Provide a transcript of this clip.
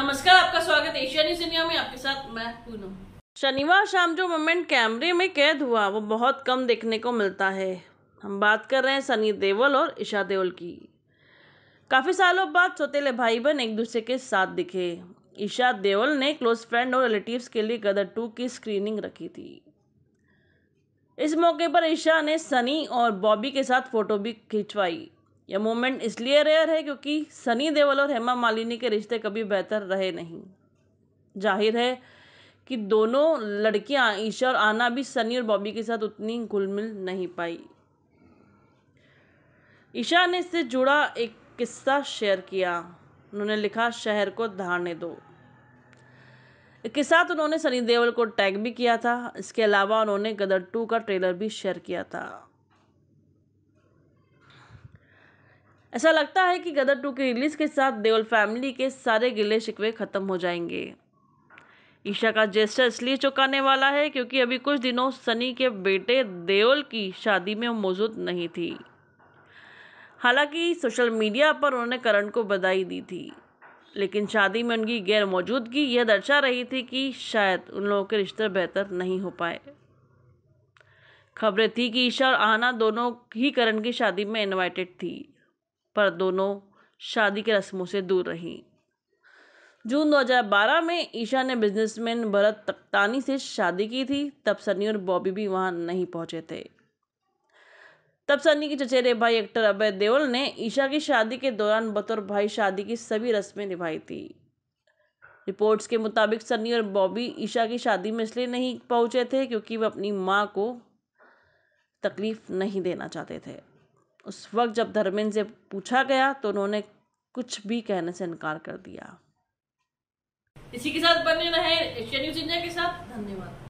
नमस्कार आपका स्वागत एशिया न्यूज इंडिया में आपके साथ मैं पूनम शनिवार शाम जो मोमेंट कैमरे में कैद हुआ वो बहुत कम देखने को मिलता है हम बात कर रहे हैं सनी देओल और ईशा देओल की काफ़ी सालों बाद सोतेले भाई बहन एक दूसरे के साथ दिखे ईशा देओल ने क्लोज फ्रेंड और रिलेटिव्स के लिए गदर टू की स्क्रीनिंग रखी थी इस मौके पर ईशा ने सनी और बॉबी के साथ फ़ोटो भी खिंचवाई यह मोमेंट इसलिए रेयर है क्योंकि सनी देओल और हेमा मालिनी के रिश्ते कभी बेहतर रहे नहीं जाहिर है कि दोनों लड़कियां ईशा और आना भी सनी और बॉबी के साथ उतनी घुलमिल नहीं पाई ईशा ने इससे जुड़ा एक किस्सा शेयर किया उन्होंने लिखा शहर को धारने दो इसके साथ उन्होंने सनी देओल को टैग भी किया था इसके अलावा उन्होंने गदर टू का ट्रेलर भी शेयर किया था ऐसा लगता है कि गदर टू की रिलीज़ के साथ देओल फैमिली के सारे गिले शिकवे ख़त्म हो जाएंगे ईशा का जेस्टर इसलिए चौंकाने वाला है क्योंकि अभी कुछ दिनों सनी के बेटे देओल की शादी में मौजूद नहीं थी हालांकि सोशल मीडिया पर उन्होंने करण को बधाई दी थी लेकिन शादी में उनकी गैर मौजूदगी यह दर्शा रही थी कि शायद उन लोगों के रिश्ते बेहतर नहीं हो पाए खबरें थी कि ईशा और आहना दोनों ही करण की शादी में इनवाइटेड थी पर दोनों शादी की रस्मों से दूर रहीं जून 2012 में ईशा ने बिजनेसमैन भरत तख्तानी से शादी की थी तब सनी और बॉबी भी वहां नहीं पहुंचे थे तब सनी के चचेरे भाई एक्टर अभय देओल ने ईशा की शादी के दौरान बतौर भाई शादी की सभी रस्में निभाई थी रिपोर्ट्स के मुताबिक सनी और बॉबी ईशा की शादी में इसलिए नहीं पहुंचे थे क्योंकि वह अपनी माँ को तकलीफ नहीं देना चाहते थे उस वक्त जब धर्मेंद्र से पूछा गया तो उन्होंने कुछ भी कहने से इनकार कर दिया इसी के साथ बने रहे एशिया न्यूज इंडिया के साथ धन्यवाद